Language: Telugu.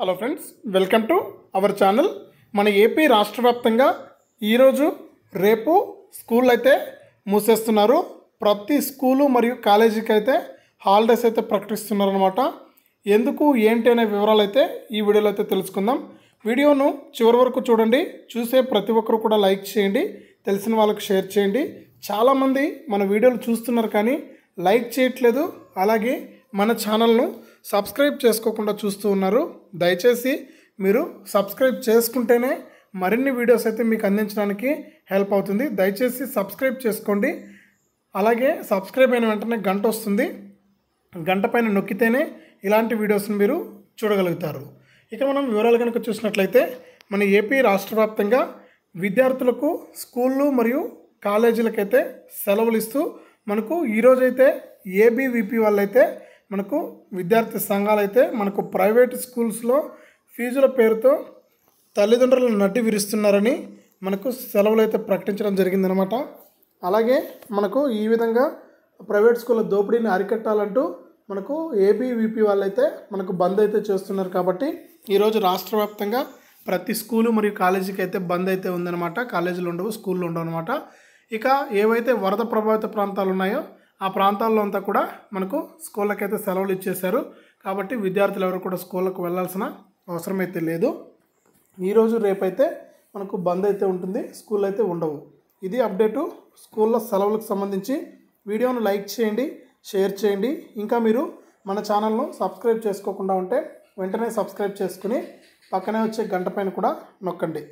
hello friends welcome to our channel మన ఏపీ రాష్ట్ర వ్యాప్తంగా ఈరోజు రేపు స్కూల్ అయితే మూసేస్తున్నారు ప్రతి స్కూలు మరియు కాలేజీకి అయితే హాలిడేస్ అయితే ప్రకటిస్తున్నారనమాట ఎందుకు ఏంటి అనే వివరాలు అయితే ఈ వీడియోలో అయితే తెలుసుకుందాం వీడియోను చివరి వరకు చూడండి చూసే ప్రతి ఒక్కరు కూడా లైక్ చేయండి తెలిసిన వాళ్ళకు షేర్ చేయండి చాలామంది మన వీడియోలు చూస్తున్నారు కానీ లైక్ చేయట్లేదు అలాగే మన ఛానల్ను సబ్స్క్రైబ్ చేసుకోకుండా చూస్తూ ఉన్నారు దయచేసి మీరు సబ్స్క్రైబ్ చేసుకుంటేనే మరిన్ని వీడియోస్ అయితే మీకు అందించడానికి హెల్ప్ అవుతుంది దయచేసి సబ్స్క్రైబ్ చేసుకోండి అలాగే సబ్స్క్రైబ్ అయిన వెంటనే గంట వస్తుంది గంట పైన నొక్కితేనే ఇలాంటి వీడియోస్ని మీరు చూడగలుగుతారు ఇక మనం వివరాలు కనుక చూసినట్లయితే మన ఏపీ రాష్ట్ర వ్యాప్తంగా విద్యార్థులకు స్కూళ్ళు మరియు కాలేజీలకైతే సెలవులు ఇస్తూ మనకు ఈరోజైతే ఏబీవీపీ వాళ్ళైతే మనకు విద్యార్థి సంఘాలు అయితే మనకు ప్రైవేట్ స్కూల్స్లో ఫీజుల పేరుతో తల్లిదండ్రులను నడ్డి విరుస్తున్నారని మనకు సెలవులు అయితే ప్రకటించడం జరిగిందనమాట అలాగే మనకు ఈ విధంగా ప్రైవేట్ స్కూళ్ళ దోపిడీని అరికట్టాలంటూ మనకు ఏబీవీపీ వాళ్ళైతే మనకు బంద్ అయితే చేస్తున్నారు కాబట్టి ఈరోజు రాష్ట్ర వ్యాప్తంగా ప్రతి స్కూలు మరియు కాలేజీకి అయితే బంద్ అయితే ఉందన్నమాట కాలేజీలు ఉండవు స్కూళ్ళు ఉండవు అనమాట ఇక ఏవైతే వరద ప్రభావిత ప్రాంతాలు ఉన్నాయో ఆ ప్రాంతాల్లో అంతా కూడా మనకు స్కూళ్ళకి అయితే సెలవులు ఇచ్చేశారు కాబట్టి విద్యార్థులు ఎవరు కూడా స్కూళ్ళకు వెళ్ళాల్సిన అవసరం అయితే లేదు ఈరోజు రేపైతే మనకు బంద్ అయితే ఉంటుంది స్కూల్ అయితే ఉండవు ఇది అప్డేటు స్కూల్లో సెలవులకు సంబంధించి వీడియోను లైక్ చేయండి షేర్ చేయండి ఇంకా మీరు మన ఛానల్ను సబ్స్క్రైబ్ చేసుకోకుండా ఉంటే వెంటనే సబ్స్క్రైబ్ చేసుకుని పక్కనే వచ్చే గంట పైన కూడా నొక్కండి